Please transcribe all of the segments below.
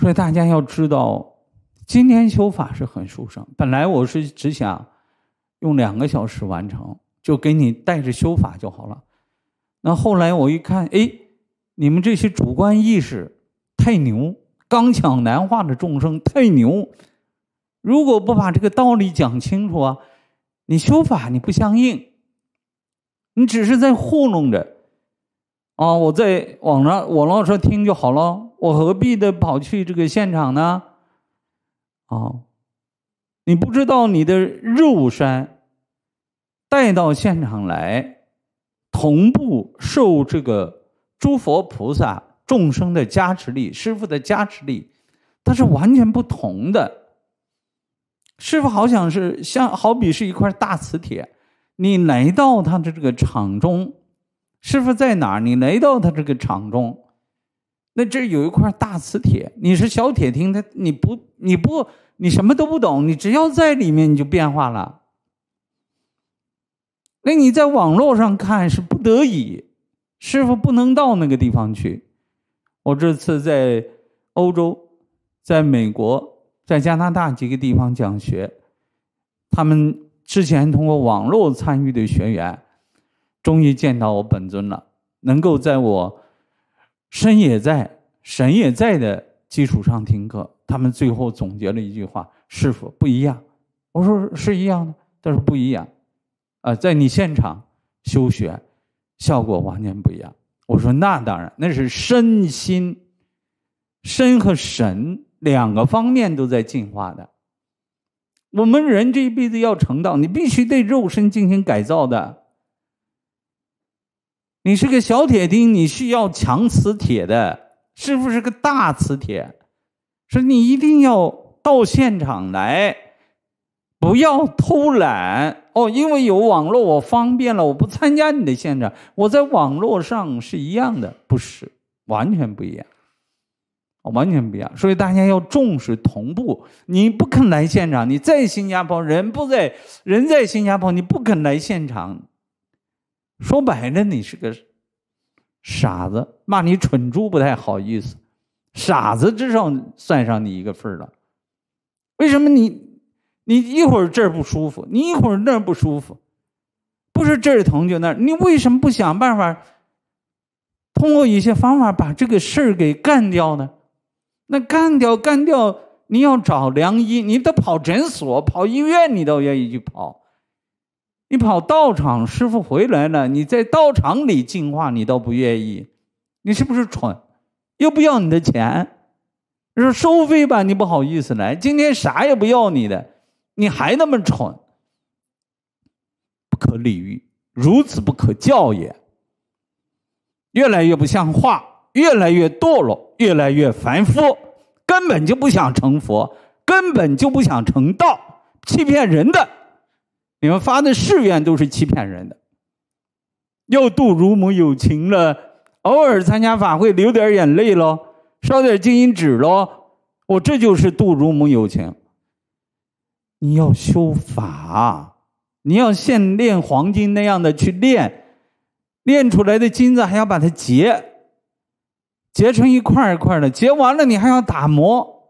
所以大家要知道，今天修法是很殊胜。本来我是只想用两个小时完成，就给你带着修法就好了。那后来我一看，哎，你们这些主观意识太牛，刚强难化的众生太牛。如果不把这个道理讲清楚啊，你修法你不相应，你只是在糊弄着。啊，我在网上网络上听就好了。我何必的跑去这个现场呢？哦，你不知道你的肉身带到现场来，同步受这个诸佛菩萨众生的加持力，师傅的加持力，它是完全不同的。师傅好像是像好比是一块大磁铁，你来到他的这个场中，师傅在哪儿？你来到他这个场中。那这有一块大磁铁，你是小铁钉，它你不你不你什么都不懂，你只要在里面你就变化了。那你在网络上看是不得已，师傅不能到那个地方去。我这次在欧洲、在美国、在加拿大几个地方讲学，他们之前通过网络参与的学员，终于见到我本尊了，能够在我。身也在，神也在的基础上听课，他们最后总结了一句话：“是否不一样？”我说：“是一样的。”他说：“不一样。”啊，在你现场修学，效果完全不一样。我说：“那当然，那是身心、身和神两个方面都在进化的。我们人这一辈子要成道，你必须对肉身进行改造的。”你是个小铁钉，你需要强磁铁的，是不是个大磁铁？说你一定要到现场来，不要偷懒哦。因为有网络，我方便了，我不参加你的现场，我在网络上是一样的，不是完全不一样，完全不一样。所以大家要重视同步。你不肯来现场，你在新加坡人不在，人在新加坡你不肯来现场。说白了，你是个傻子，骂你蠢猪不太好意思。傻子至少算上你一个份儿了。为什么你你一会儿这儿不舒服，你一会儿那儿不舒服，不是这儿疼就那儿，你为什么不想办法通过一些方法把这个事儿给干掉呢？那干掉干掉，你要找良医，你得跑诊所、跑医院，你都愿意去跑。你跑道场，师傅回来了，你在道场里净化，你倒不愿意，你是不是蠢？又不要你的钱，说收费吧，你不好意思来，今天啥也不要你的，你还那么蠢，不可理喻，如此不可教也，越来越不像话，越来越堕落，越来越凡夫，根本就不想成佛，根本就不想成道，欺骗人的。你们发的誓愿都是欺骗人的，要度如母有情了，偶尔参加法会流点眼泪喽，烧点金银纸喽，我这就是度如母有情。你要修法，你要像炼黄金那样的去炼，炼出来的金子还要把它结，结成一块一块的，结完了你还要打磨，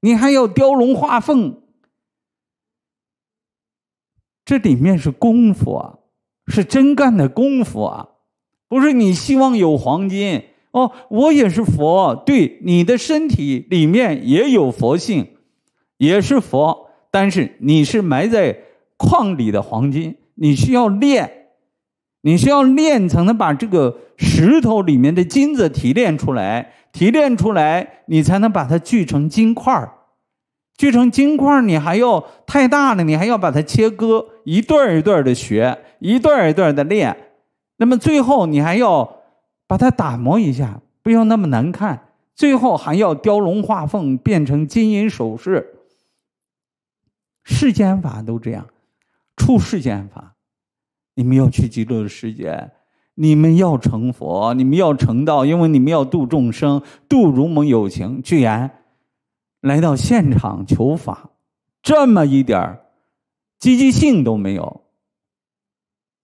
你还要雕龙画凤。这里面是功夫啊，是真干的功夫啊，不是你希望有黄金哦。我也是佛，对你的身体里面也有佛性，也是佛，但是你是埋在矿里的黄金，你需要炼，你需要炼，才能把这个石头里面的金子提炼出来，提炼出来，你才能把它聚成金块儿。锯成金块，你还要太大了，你还要把它切割一段一段的学，一段一段的练，那么最后你还要把它打磨一下，不要那么难看。最后还要雕龙画凤，变成金银首饰。世间法都这样，出世间法，你们要去极乐世界，你们要成佛，你们要成道，因为你们要度众生，度如蒙有情。居然。来到现场求法，这么一点儿积极性都没有，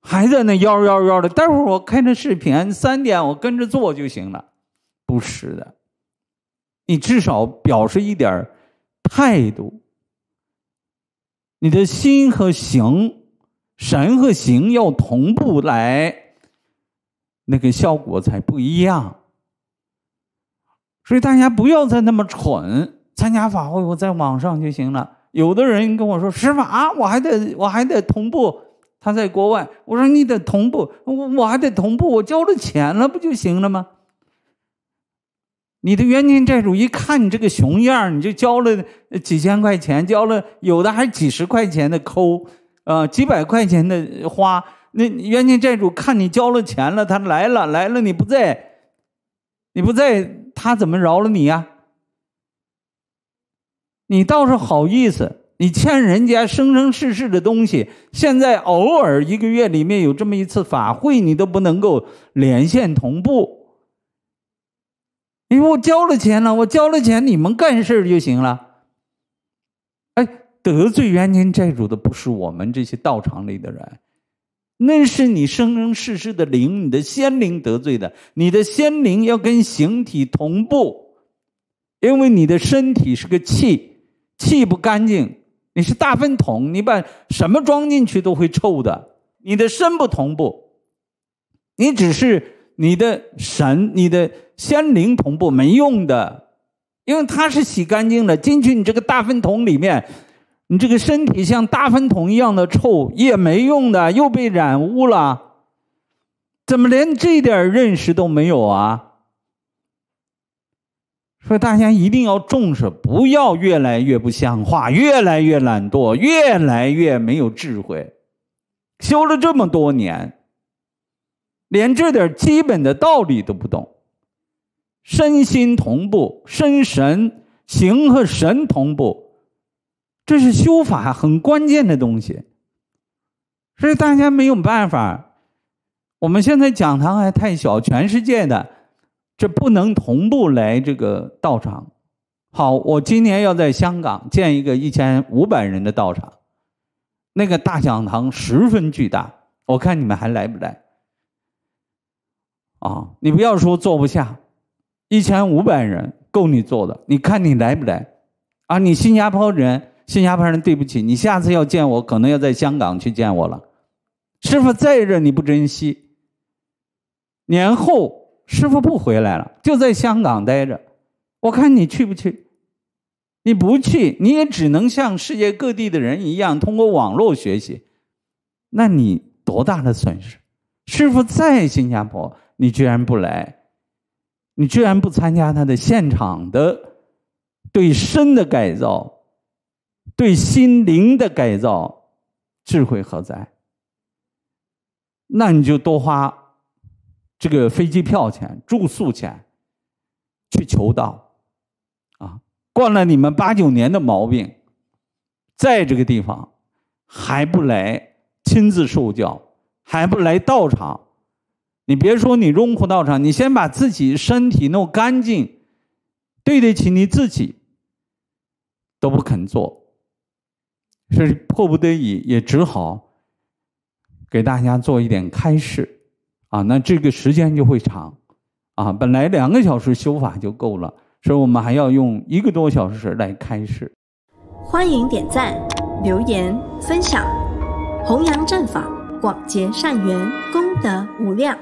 还在那幺幺幺的。待会儿我开着视频，三点我跟着做就行了，不是的。你至少表示一点态度，你的心和行、神和行要同步来，那个效果才不一样。所以大家不要再那么蠢。参加法会，我在网上就行了。有的人跟我说：“师傅啊，我还得我还得同步。”他在国外，我说：“你得同步，我我还得同步。”我交了钱了，不就行了吗？你的冤亲债主一看你这个熊样，你就交了几千块钱，交了有的还几十块钱的抠，啊，几百块钱的花。那冤亲债主看你交了钱了，他来了来了，你不在，你不在，他怎么饶了你呀？你倒是好意思！你欠人家生生世世的东西，现在偶尔一个月里面有这么一次法会，你都不能够连线同步。因为我交了钱了，我交了钱，你们干事就行了。哎，得罪冤亲债主的不是我们这些道场里的人，那是你生生世世的灵，你的仙灵得罪的。你的仙灵要跟形体同步，因为你的身体是个气。气不干净，你是大粪桶，你把什么装进去都会臭的。你的身不同步，你只是你的神、你的仙灵同步没用的，因为它是洗干净的进去，你这个大粪桶里面，你这个身体像大粪桶一样的臭也没用的，又被染污了，怎么连这点认识都没有啊？所以大家一定要重视，不要越来越不像话，越来越懒惰，越来越没有智慧。修了这么多年，连这点基本的道理都不懂，身心同步，身神行和神同步，这是修法很关键的东西。所以大家没有办法，我们现在讲堂还太小，全世界的。这不能同步来这个道场，好，我今年要在香港建一个一千五百人的道场，那个大讲堂十分巨大，我看你们还来不来？啊，你不要说坐不下，一千五百人够你坐的，你看你来不来？啊，你新加坡人，新加坡人，对不起，你下次要见我，可能要在香港去见我了，师傅在这你不珍惜，年后。师傅不回来了，就在香港待着。我看你去不去？你不去，你也只能像世界各地的人一样，通过网络学习。那你多大的损失？师傅在新加坡，你居然不来，你居然不参加他的现场的对身的改造，对心灵的改造，智慧何在？那你就多花。这个飞机票钱、住宿钱，去求道，啊，惯了你们八九年的毛病，在这个地方还不来亲自受教，还不来道场，你别说你拥护道场，你先把自己身体弄干净，对得起你自己，都不肯做，是迫不得已，也只好给大家做一点开示。啊，那这个时间就会长，啊，本来两个小时修法就够了，所以我们还要用一个多小时来开始。欢迎点赞、留言、分享，弘扬正法，广结善缘，功德无量。